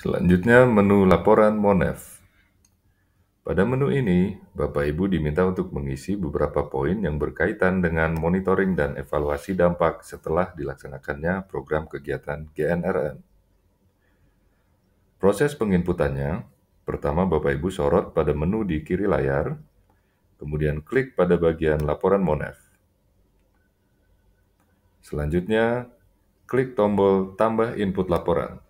Selanjutnya menu laporan MONEV. Pada menu ini, Bapak Ibu diminta untuk mengisi beberapa poin yang berkaitan dengan monitoring dan evaluasi dampak setelah dilaksanakannya program kegiatan GNRN. Proses penginputannya, pertama Bapak Ibu sorot pada menu di kiri layar, kemudian klik pada bagian laporan MONEV. Selanjutnya, klik tombol tambah input laporan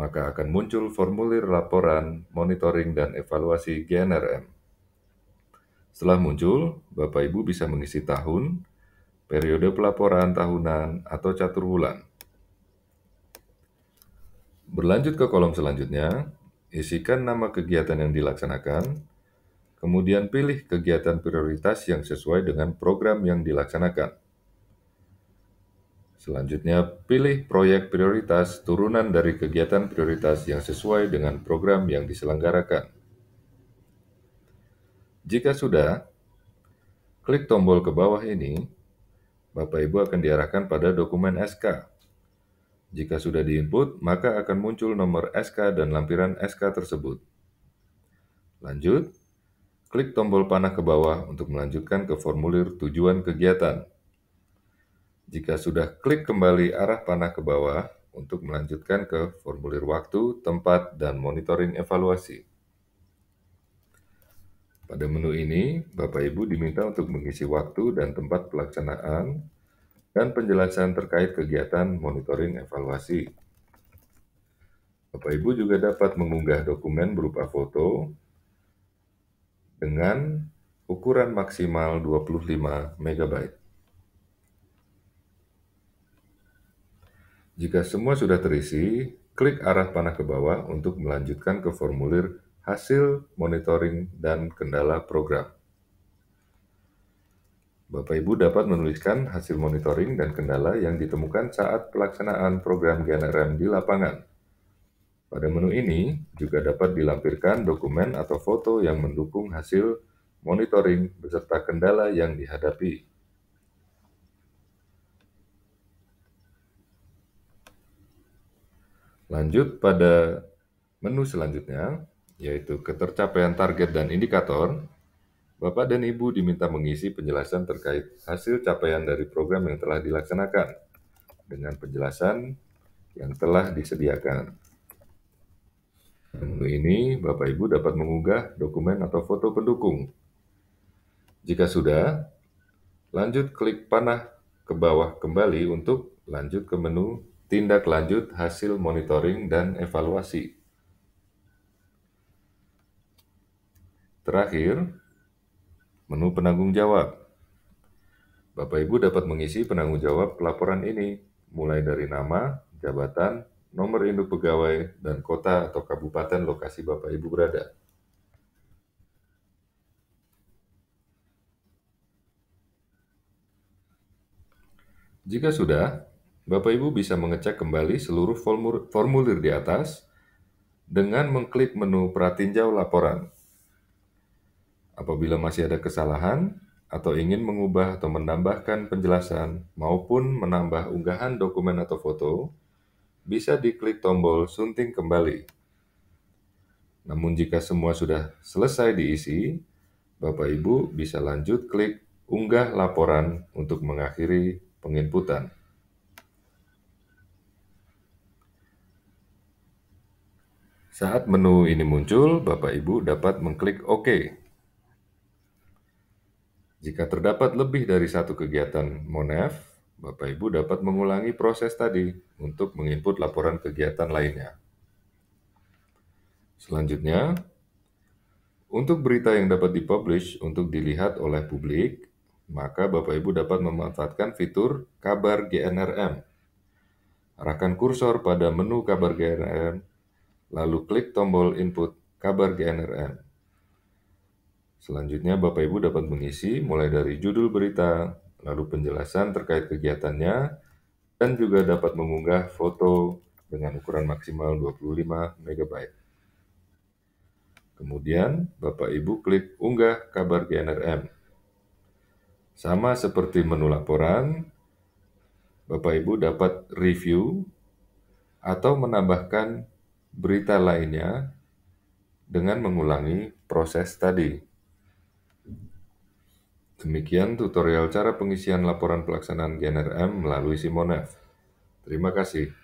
maka akan muncul formulir laporan, monitoring, dan evaluasi GNRM. Setelah muncul, Bapak Ibu bisa mengisi tahun, periode pelaporan tahunan, atau catur bulan. Berlanjut ke kolom selanjutnya, isikan nama kegiatan yang dilaksanakan, kemudian pilih kegiatan prioritas yang sesuai dengan program yang dilaksanakan. Selanjutnya, pilih proyek prioritas turunan dari kegiatan prioritas yang sesuai dengan program yang diselenggarakan. Jika sudah, klik tombol ke bawah ini. Bapak Ibu akan diarahkan pada dokumen SK. Jika sudah diinput, maka akan muncul nomor SK dan lampiran SK tersebut. Lanjut, klik tombol panah ke bawah untuk melanjutkan ke formulir tujuan kegiatan. Jika sudah klik kembali arah panah ke bawah untuk melanjutkan ke formulir waktu, tempat, dan monitoring evaluasi. Pada menu ini, Bapak Ibu diminta untuk mengisi waktu dan tempat pelaksanaan dan penjelasan terkait kegiatan monitoring evaluasi. Bapak Ibu juga dapat mengunggah dokumen berupa foto dengan ukuran maksimal 25 MB. Jika semua sudah terisi, klik arah panah ke bawah untuk melanjutkan ke formulir hasil monitoring dan kendala program. Bapak Ibu dapat menuliskan hasil monitoring dan kendala yang ditemukan saat pelaksanaan program GNRM di lapangan. Pada menu ini juga dapat dilampirkan dokumen atau foto yang mendukung hasil monitoring beserta kendala yang dihadapi. Lanjut pada menu selanjutnya, yaitu ketercapaian target dan indikator. Bapak dan Ibu diminta mengisi penjelasan terkait hasil capaian dari program yang telah dilaksanakan dengan penjelasan yang telah disediakan. Menu ini, Bapak Ibu dapat mengunggah dokumen atau foto pendukung. Jika sudah, lanjut klik panah ke bawah kembali untuk lanjut ke menu tindak lanjut hasil monitoring dan evaluasi. Terakhir, menu penanggung jawab. Bapak Ibu dapat mengisi penanggung jawab laporan ini, mulai dari nama, jabatan, nomor induk pegawai, dan kota atau kabupaten lokasi Bapak Ibu berada. Jika sudah, Bapak Ibu bisa mengecek kembali seluruh formulir di atas dengan mengklik menu Pratinjau Laporan. Apabila masih ada kesalahan atau ingin mengubah atau menambahkan penjelasan maupun menambah unggahan dokumen atau foto, bisa diklik tombol sunting kembali. Namun jika semua sudah selesai diisi, Bapak Ibu bisa lanjut klik unggah laporan untuk mengakhiri penginputan. Saat menu ini muncul, Bapak Ibu dapat mengklik OK. Jika terdapat lebih dari satu kegiatan MonEV, Bapak Ibu dapat mengulangi proses tadi untuk menginput laporan kegiatan lainnya. Selanjutnya, untuk berita yang dapat dipublish untuk dilihat oleh publik, maka Bapak Ibu dapat memanfaatkan fitur kabar GNRM. Arahkan kursor pada menu kabar GNRM lalu klik tombol input kabar GNRM. Selanjutnya Bapak Ibu dapat mengisi mulai dari judul berita, lalu penjelasan terkait kegiatannya, dan juga dapat mengunggah foto dengan ukuran maksimal 25 MB. Kemudian Bapak Ibu klik unggah kabar GNRM. Sama seperti menu laporan, Bapak Ibu dapat review atau menambahkan berita lainnya dengan mengulangi proses tadi. Demikian tutorial cara pengisian laporan pelaksanaan GNRM melalui Simonev. Terima kasih.